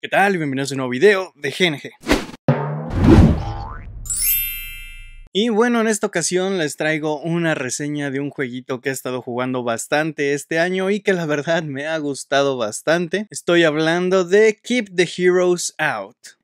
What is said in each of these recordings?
¿Qué tal? Bienvenidos a un nuevo video de GNG. Y bueno, en esta ocasión les traigo una reseña de un jueguito que he estado jugando bastante este año y que la verdad me ha gustado bastante. Estoy hablando de Keep the Heroes Out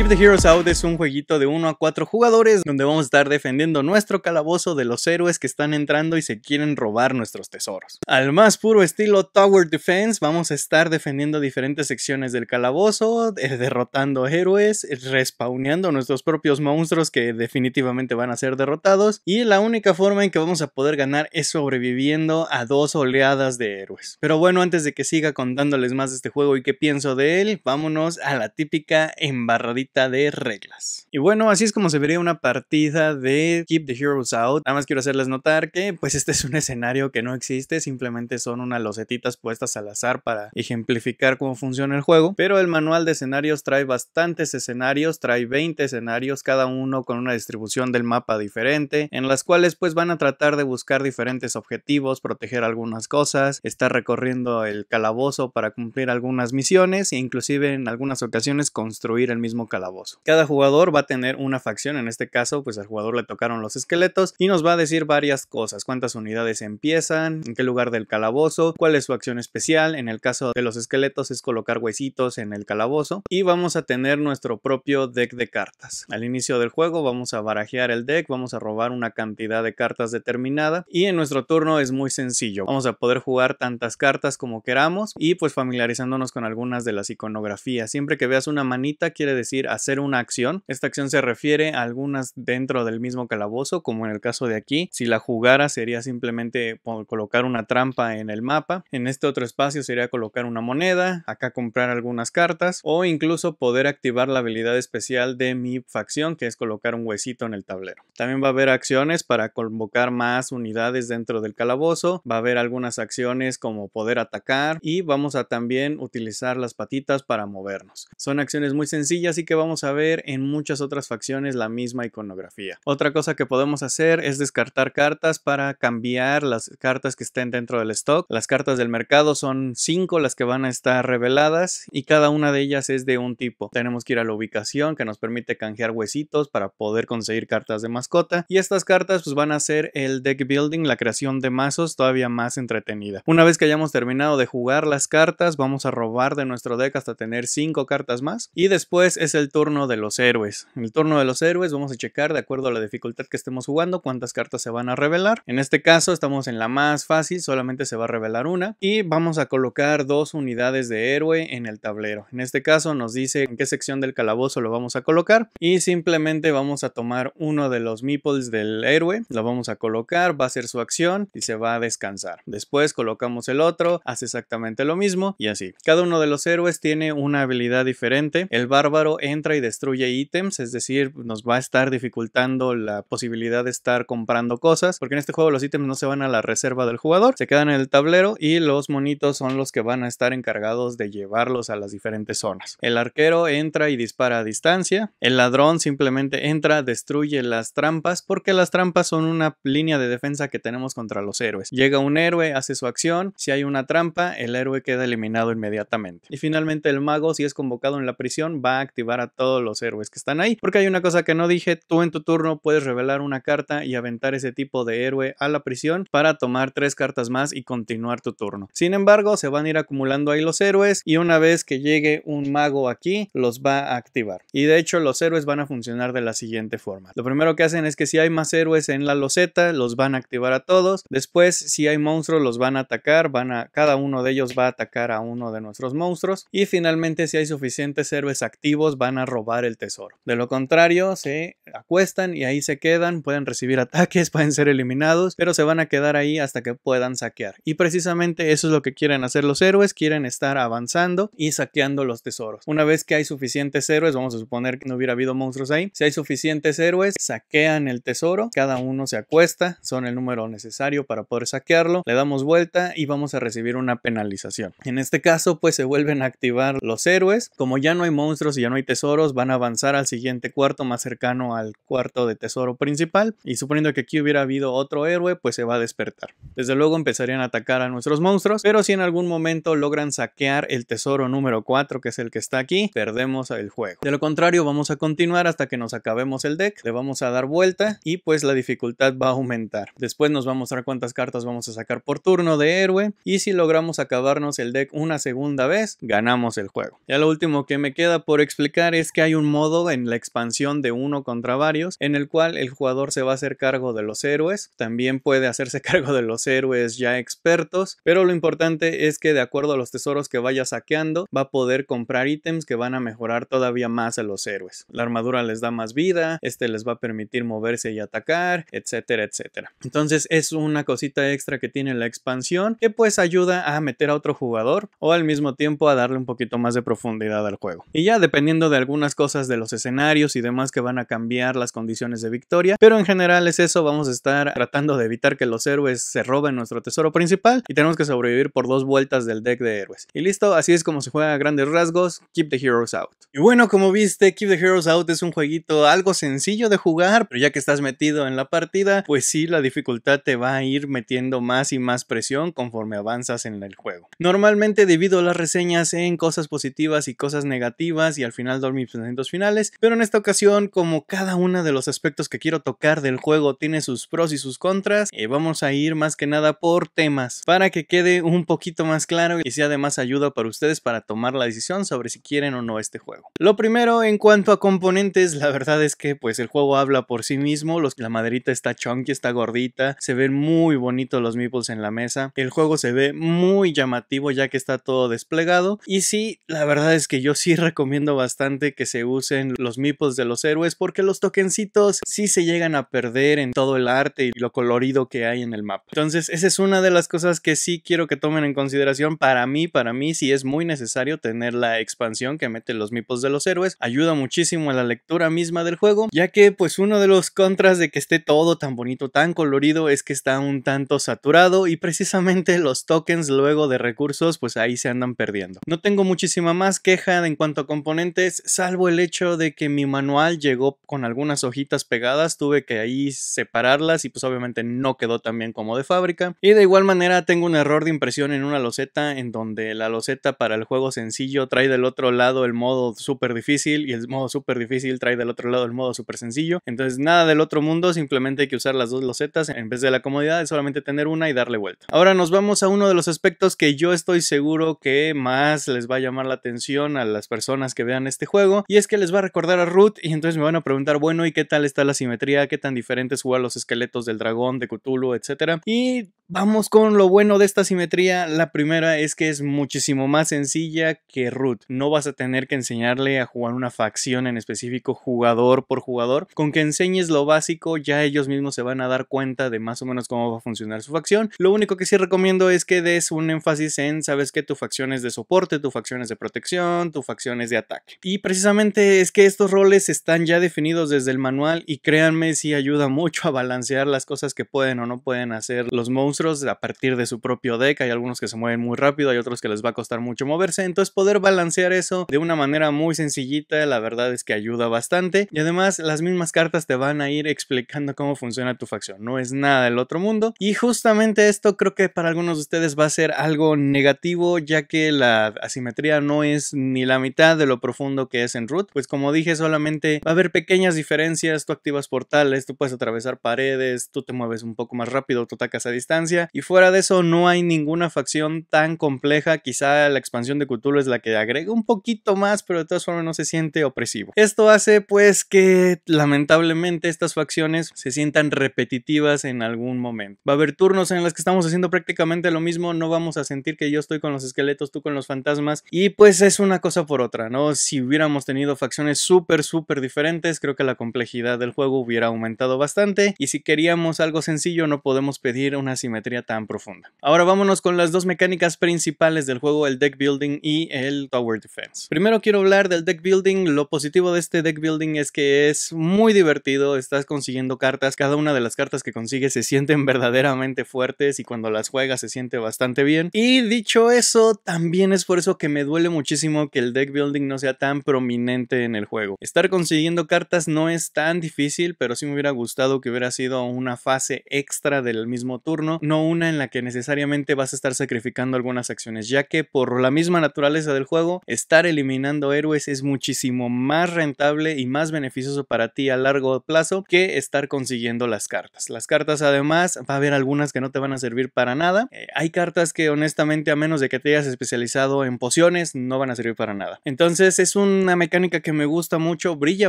Keep the Heroes Out es un jueguito de 1 a 4 jugadores donde vamos a estar defendiendo nuestro calabozo de los héroes que están entrando y se quieren robar nuestros tesoros. Al más puro estilo Tower Defense vamos a estar defendiendo diferentes secciones del calabozo, eh, derrotando héroes, respawneando nuestros propios monstruos que definitivamente van a ser derrotados y la única forma en que vamos a poder ganar es sobreviviendo a dos oleadas de héroes. Pero bueno, antes de que siga contándoles más de este juego y qué pienso de él, vámonos a la típica embarradita de reglas. Y bueno, así es como se vería una partida de Keep the Heroes Out. Nada más quiero hacerles notar que pues este es un escenario que no existe, simplemente son unas losetitas puestas al azar para ejemplificar cómo funciona el juego, pero el manual de escenarios trae bastantes escenarios, trae 20 escenarios, cada uno con una distribución del mapa diferente, en las cuales pues van a tratar de buscar diferentes objetivos, proteger algunas cosas, estar recorriendo el calabozo para cumplir algunas misiones e inclusive en algunas ocasiones construir el mismo calabozo cada jugador va a tener una facción, en este caso pues al jugador le tocaron los esqueletos y nos va a decir varias cosas, cuántas unidades empiezan, en qué lugar del calabozo, cuál es su acción especial, en el caso de los esqueletos es colocar huesitos en el calabozo y vamos a tener nuestro propio deck de cartas. Al inicio del juego vamos a barajear el deck, vamos a robar una cantidad de cartas determinada y en nuestro turno es muy sencillo, vamos a poder jugar tantas cartas como queramos y pues familiarizándonos con algunas de las iconografías. Siempre que veas una manita quiere decir hacer una acción. Esta acción se refiere a algunas dentro del mismo calabozo, como en el caso de aquí. Si la jugara sería simplemente colocar una trampa en el mapa. En este otro espacio sería colocar una moneda, acá comprar algunas cartas o incluso poder activar la habilidad especial de mi facción, que es colocar un huesito en el tablero. También va a haber acciones para convocar más unidades dentro del calabozo, va a haber algunas acciones como poder atacar y vamos a también utilizar las patitas para movernos. Son acciones muy sencillas y que vamos a ver en muchas otras facciones la misma iconografía. Otra cosa que podemos hacer es descartar cartas para cambiar las cartas que estén dentro del stock. Las cartas del mercado son cinco las que van a estar reveladas y cada una de ellas es de un tipo. Tenemos que ir a la ubicación que nos permite canjear huesitos para poder conseguir cartas de mascota y estas cartas pues van a ser el deck building, la creación de mazos todavía más entretenida. Una vez que hayamos terminado de jugar las cartas vamos a robar de nuestro deck hasta tener cinco cartas más y después es el turno de los héroes. En el turno de los héroes vamos a checar de acuerdo a la dificultad que estemos jugando cuántas cartas se van a revelar. En este caso estamos en la más fácil, solamente se va a revelar una y vamos a colocar dos unidades de héroe en el tablero. En este caso nos dice en qué sección del calabozo lo vamos a colocar y simplemente vamos a tomar uno de los meeples del héroe, lo vamos a colocar, va a hacer su acción y se va a descansar. Después colocamos el otro, hace exactamente lo mismo y así. Cada uno de los héroes tiene una habilidad diferente. El bárbaro entra y destruye ítems, es decir, nos va a estar dificultando la posibilidad de estar comprando cosas, porque en este juego los ítems no se van a la reserva del jugador, se quedan en el tablero y los monitos son los que van a estar encargados de llevarlos a las diferentes zonas. El arquero entra y dispara a distancia, el ladrón simplemente entra, destruye las trampas, porque las trampas son una línea de defensa que tenemos contra los héroes. Llega un héroe, hace su acción, si hay una trampa, el héroe queda eliminado inmediatamente. Y finalmente el mago, si es convocado en la prisión, va a activar a todos los héroes que están ahí. Porque hay una cosa que no dije, tú en tu turno puedes revelar una carta y aventar ese tipo de héroe a la prisión para tomar tres cartas más y continuar tu turno. Sin embargo, se van a ir acumulando ahí los héroes y una vez que llegue un mago aquí, los va a activar. Y de hecho, los héroes van a funcionar de la siguiente forma. Lo primero que hacen es que si hay más héroes en la loseta, los van a activar a todos. Después, si hay monstruos, los van a atacar, van a cada uno de ellos va a atacar a uno de nuestros monstruos y finalmente si hay suficientes héroes activos van a robar el tesoro. De lo contrario, se acuestan y ahí se quedan, pueden recibir ataques, pueden ser eliminados, pero se van a quedar ahí hasta que puedan saquear. Y precisamente eso es lo que quieren hacer los héroes, quieren estar avanzando y saqueando los tesoros. Una vez que hay suficientes héroes, vamos a suponer que no hubiera habido monstruos ahí, si hay suficientes héroes, saquean el tesoro, cada uno se acuesta, son el número necesario para poder saquearlo, le damos vuelta y vamos a recibir una penalización. En este caso, pues se vuelven a activar los héroes, como ya no hay monstruos y ya no hay tesoros, tesoros van a avanzar al siguiente cuarto más cercano al cuarto de tesoro principal y suponiendo que aquí hubiera habido otro héroe pues se va a despertar. Desde luego empezarían a atacar a nuestros monstruos pero si en algún momento logran saquear el tesoro número 4 que es el que está aquí perdemos el juego. De lo contrario vamos a continuar hasta que nos acabemos el deck, le vamos a dar vuelta y pues la dificultad va a aumentar. Después nos va a mostrar cuántas cartas vamos a sacar por turno de héroe y si logramos acabarnos el deck una segunda vez ganamos el juego. Ya lo último que me queda por explicar es que hay un modo en la expansión de uno contra varios en el cual el jugador se va a hacer cargo de los héroes, también puede hacerse cargo de los héroes ya expertos, pero lo importante es que de acuerdo a los tesoros que vaya saqueando va a poder comprar ítems que van a mejorar todavía más a los héroes. La armadura les da más vida, este les va a permitir moverse y atacar, etcétera, etcétera. Entonces es una cosita extra que tiene la expansión que pues ayuda a meter a otro jugador o al mismo tiempo a darle un poquito más de profundidad al juego. Y ya dependiendo de algunas cosas de los escenarios y demás que van a cambiar las condiciones de victoria, pero en general es eso, vamos a estar tratando de evitar que los héroes se roben nuestro tesoro principal y tenemos que sobrevivir por dos vueltas del deck de héroes. Y listo, así es como se juega a grandes rasgos, Keep the Heroes Out. Y bueno, como viste, Keep the Heroes Out es un jueguito algo sencillo de jugar, pero ya que estás metido en la partida, pues sí, la dificultad te va a ir metiendo más y más presión conforme avanzas en el juego. Normalmente divido las reseñas en cosas positivas y cosas negativas y al final mis pensamientos finales, pero en esta ocasión, como cada uno de los aspectos que quiero tocar del juego tiene sus pros y sus contras, eh, vamos a ir más que nada por temas, para que quede un poquito más claro y sea además ayuda para ustedes para tomar la decisión sobre si quieren o no este juego. Lo primero, en cuanto a componentes, la verdad es que pues el juego habla por sí mismo, la maderita está chunky, está gordita, se ven muy bonitos los meeples en la mesa, el juego se ve muy llamativo ya que está todo desplegado y sí, la verdad es que yo sí recomiendo bastante que se usen los mipos de los héroes porque los tokencitos sí se llegan a perder en todo el arte y lo colorido que hay en el mapa. Entonces, esa es una de las cosas que sí quiero que tomen en consideración. Para mí, para mí sí es muy necesario tener la expansión que mete los meeples de los héroes. Ayuda muchísimo a la lectura misma del juego, ya que pues uno de los contras de que esté todo tan bonito, tan colorido es que está un tanto saturado y precisamente los tokens luego de recursos pues ahí se andan perdiendo. No tengo muchísima más queja en cuanto a componentes, pues, salvo el hecho de que mi manual llegó con algunas hojitas pegadas, tuve que ahí separarlas y pues obviamente no quedó tan bien como de fábrica. Y de igual manera tengo un error de impresión en una loseta en donde la loseta para el juego sencillo trae del otro lado el modo súper difícil y el modo súper difícil trae del otro lado el modo súper sencillo. Entonces nada del otro mundo, simplemente hay que usar las dos losetas en vez de la comodidad, es solamente tener una y darle vuelta. Ahora nos vamos a uno de los aspectos que yo estoy seguro que más les va a llamar la atención a las personas que vean este juego y es que les va a recordar a Root y entonces me van a preguntar, bueno, ¿y qué tal está la simetría? ¿Qué tan diferentes es los esqueletos del dragón, de Cthulhu, etcétera? Y vamos con lo bueno de esta simetría. La primera es que es muchísimo más sencilla que Ruth, No vas a tener que enseñarle a jugar una facción en específico jugador por jugador. Con que enseñes lo básico, ya ellos mismos se van a dar cuenta de más o menos cómo va a funcionar su facción. Lo único que sí recomiendo es que des un énfasis en, sabes que tu facción es de soporte, tu facción es de protección, tu facción es de ataque. Y precisamente es que estos roles están ya definidos desde el manual y créanme si ayuda mucho a balancear las cosas que pueden o no pueden hacer los monstruos a partir de su propio deck. Hay algunos que se mueven muy rápido, hay otros que les va a costar mucho moverse. Entonces poder balancear eso de una manera muy sencillita, la verdad es que ayuda bastante. Y además las mismas cartas te van a ir explicando cómo funciona tu facción. No es nada del otro mundo. Y justamente esto creo que para algunos de ustedes va a ser algo negativo ya que la asimetría no es ni la mitad de lo profundo que es en root. Pues como dije, solamente va a haber pequeñas diferencias. Tú activas portales, tú puedes atravesar paredes, tú te mueves un poco más rápido, tú atacas a distancia. Y fuera de eso, no hay ninguna facción tan compleja. Quizá la expansión de Cthulhu es la que agrega un poquito más, pero de todas formas no se siente opresivo. Esto hace pues que lamentablemente estas facciones se sientan repetitivas en algún momento. Va a haber turnos en los que estamos haciendo prácticamente lo mismo, no vamos a sentir que yo estoy con los esqueletos, tú con los fantasmas y pues es una cosa por otra, ¿no? Si hubiera Hemos tenido facciones súper, súper diferentes, creo que la complejidad del juego hubiera aumentado bastante y si queríamos algo sencillo no podemos pedir una simetría tan profunda. Ahora vámonos con las dos mecánicas principales del juego, el deck building y el tower defense. Primero quiero hablar del deck building, lo positivo de este deck building es que es muy divertido, estás consiguiendo cartas, cada una de las cartas que consigues se sienten verdaderamente fuertes y cuando las juegas se siente bastante bien. Y dicho eso, también es por eso que me duele muchísimo que el deck building no sea tan prominente en el juego. Estar consiguiendo cartas no es tan difícil, pero sí me hubiera gustado que hubiera sido una fase extra del mismo turno, no una en la que necesariamente vas a estar sacrificando algunas acciones, ya que por la misma naturaleza del juego, estar eliminando héroes es muchísimo más rentable y más beneficioso para ti a largo plazo que estar consiguiendo las cartas. Las cartas además, va a haber algunas que no te van a servir para nada. Eh, hay cartas que honestamente a menos de que te hayas especializado en pociones, no van a servir para nada. Entonces es un una mecánica que me gusta mucho, brilla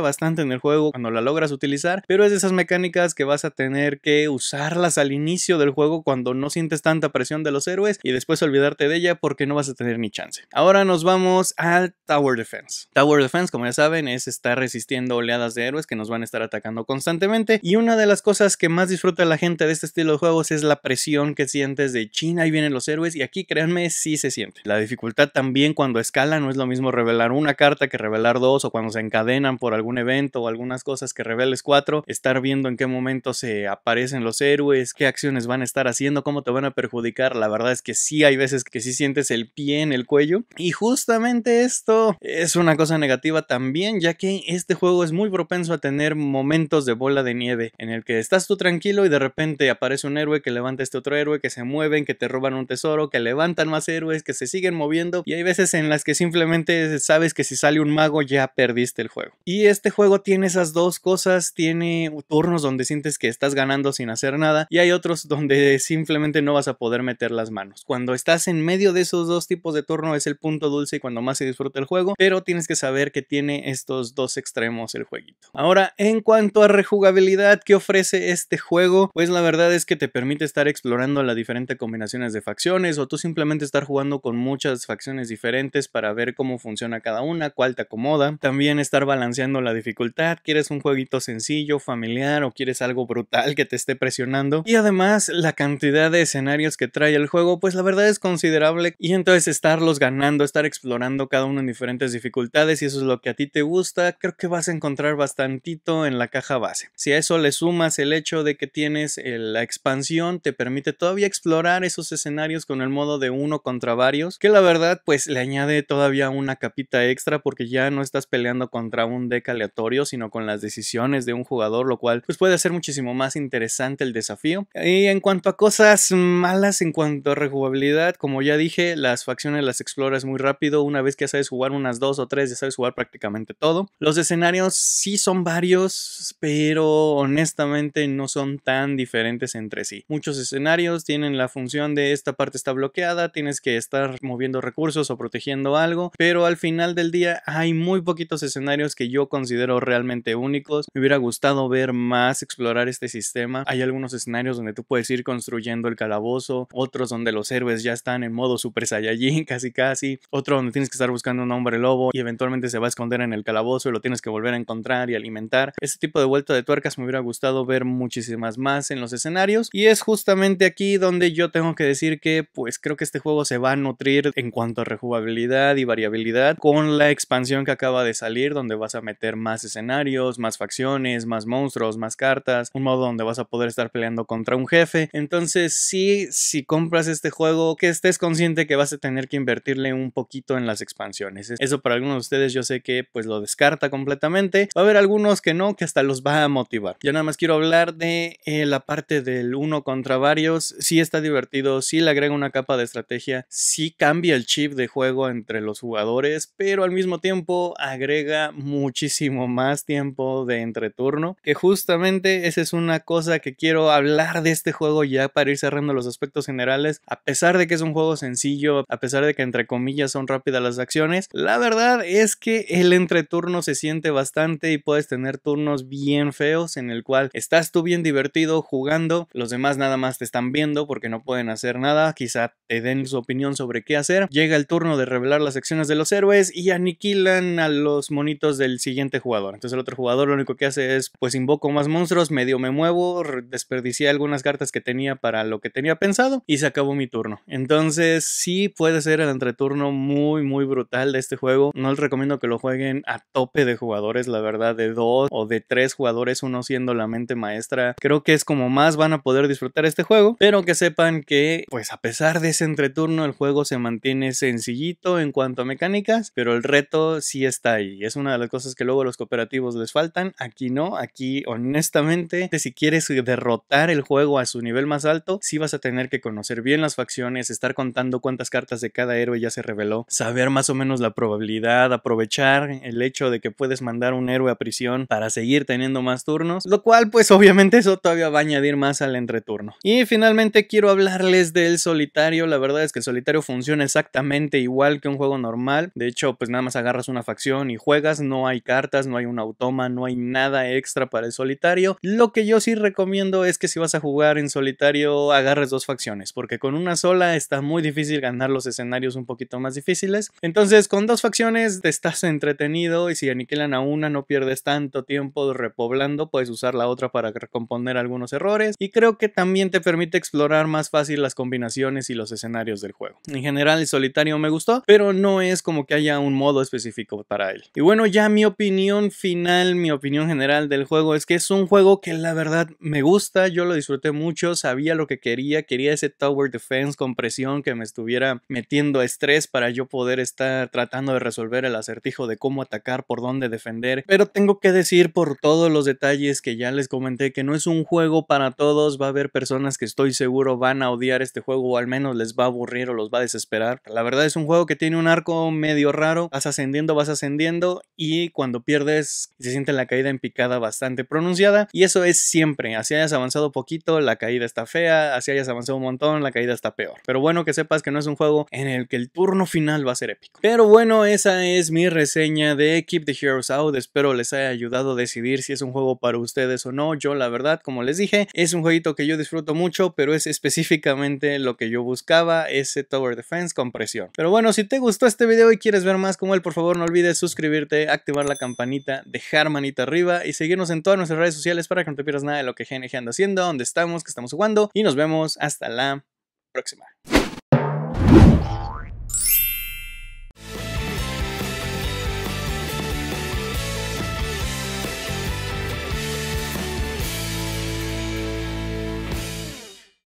bastante en el juego cuando la logras utilizar, pero es de esas mecánicas que vas a tener que usarlas al inicio del juego cuando no sientes tanta presión de los héroes y después olvidarte de ella porque no vas a tener ni chance. Ahora nos vamos al Tower Defense. Tower Defense, como ya saben, es estar resistiendo oleadas de héroes que nos van a estar atacando constantemente y una de las cosas que más disfruta la gente de este estilo de juegos es la presión que sientes de China, ahí vienen los héroes y aquí créanme, sí se siente. La dificultad también cuando escala no es lo mismo revelar una carta que revelar dos o cuando se encadenan por algún evento o algunas cosas que reveles cuatro, estar viendo en qué momento se aparecen los héroes, qué acciones van a estar haciendo, cómo te van a perjudicar. La verdad es que sí hay veces que sí sientes el pie en el cuello. Y justamente esto es una cosa negativa también, ya que este juego es muy propenso a tener momentos de bola de nieve en el que estás tú tranquilo y de repente aparece un héroe que levanta este otro héroe, que se mueven, que te roban un tesoro, que levantan más héroes, que se siguen moviendo. Y hay veces en las que simplemente sabes que si sale un mago ya perdiste el juego. Y este juego tiene esas dos cosas, tiene turnos donde sientes que estás ganando sin hacer nada y hay otros donde simplemente no vas a poder meter las manos. Cuando estás en medio de esos dos tipos de turno es el punto dulce y cuando más se disfruta el juego, pero tienes que saber que tiene estos dos extremos el jueguito. Ahora, en cuanto a rejugabilidad que ofrece este juego, pues la verdad es que te permite estar explorando las diferentes combinaciones de facciones o tú simplemente estar jugando con muchas facciones diferentes para ver cómo funciona cada una, cuál te acomoda. También estar balanceando la dificultad, quieres un jueguito sencillo, familiar o quieres algo brutal que te esté presionando. Y además la cantidad de escenarios que trae el juego, pues la verdad es considerable y entonces estarlos ganando, estar explorando cada uno en diferentes dificultades y eso es lo que a ti te gusta, creo que vas a encontrar bastantito en la caja base. Si a eso le sumas el hecho de que tienes eh, la expansión, te permite todavía explorar esos escenarios con el modo de uno contra varios, que la verdad pues le añade todavía una capita extra porque ya no estás peleando contra un deck aleatorio, sino con las decisiones de un jugador, lo cual pues puede hacer muchísimo más interesante el desafío. Y en cuanto a cosas malas, en cuanto a rejugabilidad, como ya dije, las facciones las exploras muy rápido, una vez que sabes jugar unas dos o tres, ya sabes jugar prácticamente todo. Los escenarios sí son varios, pero honestamente no son tan diferentes entre sí. Muchos escenarios tienen la función de esta parte está bloqueada, tienes que estar moviendo recursos o protegiendo algo, pero al final del día hay muy poquitos escenarios que yo considero realmente únicos. Me hubiera gustado ver más, explorar este sistema. Hay algunos escenarios donde tú puedes ir construyendo el calabozo, otros donde los héroes ya están en modo Super Saiyajin, casi casi, otro donde tienes que estar buscando un hombre lobo y eventualmente se va a esconder en el calabozo y lo tienes que volver a encontrar y alimentar. Este tipo de vuelta de tuercas me hubiera gustado ver muchísimas más en los escenarios y es justamente aquí donde yo tengo que decir que pues creo que este juego se va a nutrir en cuanto a rejugabilidad y variabilidad con la expansión que acaba de salir donde vas a meter más escenarios, más facciones, más monstruos, más cartas, un modo donde vas a poder estar peleando contra un jefe. Entonces sí, si compras este juego, que estés consciente que vas a tener que invertirle un poquito en las expansiones. Eso para algunos de ustedes yo sé que pues lo descarta completamente. Va a haber algunos que no, que hasta los va a motivar. Yo nada más quiero hablar de eh, la parte del uno contra varios. si está divertido, si le agrega una capa de estrategia, si cambia el chip de juego entre los jugadores, pero al mismo tiempo agrega muchísimo más tiempo de entreturno, que justamente esa es una cosa que quiero hablar de este juego ya para ir cerrando los aspectos generales, a pesar de que es un juego sencillo, a pesar de que entre comillas son rápidas las acciones, la verdad es que el entreturno se siente bastante y puedes tener turnos bien feos en el cual estás tú bien divertido jugando, los demás nada más te están viendo porque no pueden hacer nada, quizá te den su opinión sobre qué hacer, llega el turno de revelar las acciones de los héroes y aniquila a los monitos del siguiente jugador. Entonces el otro jugador lo único que hace es, pues invoco más monstruos, medio me muevo, desperdicié algunas cartas que tenía para lo que tenía pensado y se acabó mi turno. Entonces sí puede ser el entreturno muy, muy brutal de este juego. No les recomiendo que lo jueguen a tope de jugadores, la verdad, de dos o de tres jugadores, uno siendo la mente maestra. Creo que es como más van a poder disfrutar este juego, pero que sepan que, pues a pesar de ese entreturno, el juego se mantiene sencillito en cuanto a mecánicas, pero el reto si sí está ahí. Es una de las cosas que luego los cooperativos les faltan. Aquí no, aquí honestamente, si quieres derrotar el juego a su nivel más alto, sí vas a tener que conocer bien las facciones, estar contando cuántas cartas de cada héroe ya se reveló, saber más o menos la probabilidad, aprovechar el hecho de que puedes mandar un héroe a prisión para seguir teniendo más turnos, lo cual pues obviamente eso todavía va a añadir más al entreturno. Y finalmente quiero hablarles del solitario, la verdad es que el solitario funciona exactamente igual que un juego normal, de hecho pues nada más agarra agarras una facción y juegas, no hay cartas, no hay un automa, no hay nada extra para el solitario. Lo que yo sí recomiendo es que si vas a jugar en solitario agarres dos facciones, porque con una sola está muy difícil ganar los escenarios un poquito más difíciles. Entonces con dos facciones te estás entretenido y si aniquilan a una no pierdes tanto tiempo repoblando, puedes usar la otra para recomponer algunos errores y creo que también te permite explorar más fácil las combinaciones y los escenarios del juego. En general el solitario me gustó, pero no es como que haya un modo específico para él. Y bueno, ya mi opinión final, mi opinión general del juego es que es un juego que la verdad me gusta, yo lo disfruté mucho, sabía lo que quería, quería ese tower defense con presión que me estuviera metiendo estrés para yo poder estar tratando de resolver el acertijo de cómo atacar, por dónde defender, pero tengo que decir por todos los detalles que ya les comenté que no es un juego para todos, va a haber personas que estoy seguro van a odiar este juego o al menos les va a aburrir o los va a desesperar. La verdad es un juego que tiene un arco medio raro, vas sentir vas ascendiendo y cuando pierdes se siente la caída en picada bastante pronunciada y eso es siempre, así hayas avanzado poquito, la caída está fea, así hayas avanzado un montón, la caída está peor. Pero bueno, que sepas que no es un juego en el que el turno final va a ser épico. Pero bueno, esa es mi reseña de Keep the Heroes Out, espero les haya ayudado a decidir si es un juego para ustedes o no. Yo la verdad, como les dije, es un jueguito que yo disfruto mucho, pero es específicamente lo que yo buscaba, ese Tower Defense con presión. Pero bueno, si te gustó este video y quieres ver más como el, por favor favor no olvides suscribirte, activar la campanita, dejar manita arriba y seguirnos en todas nuestras redes sociales para que no te pierdas nada de lo que GNG anda haciendo, dónde estamos, qué estamos jugando y nos vemos hasta la próxima.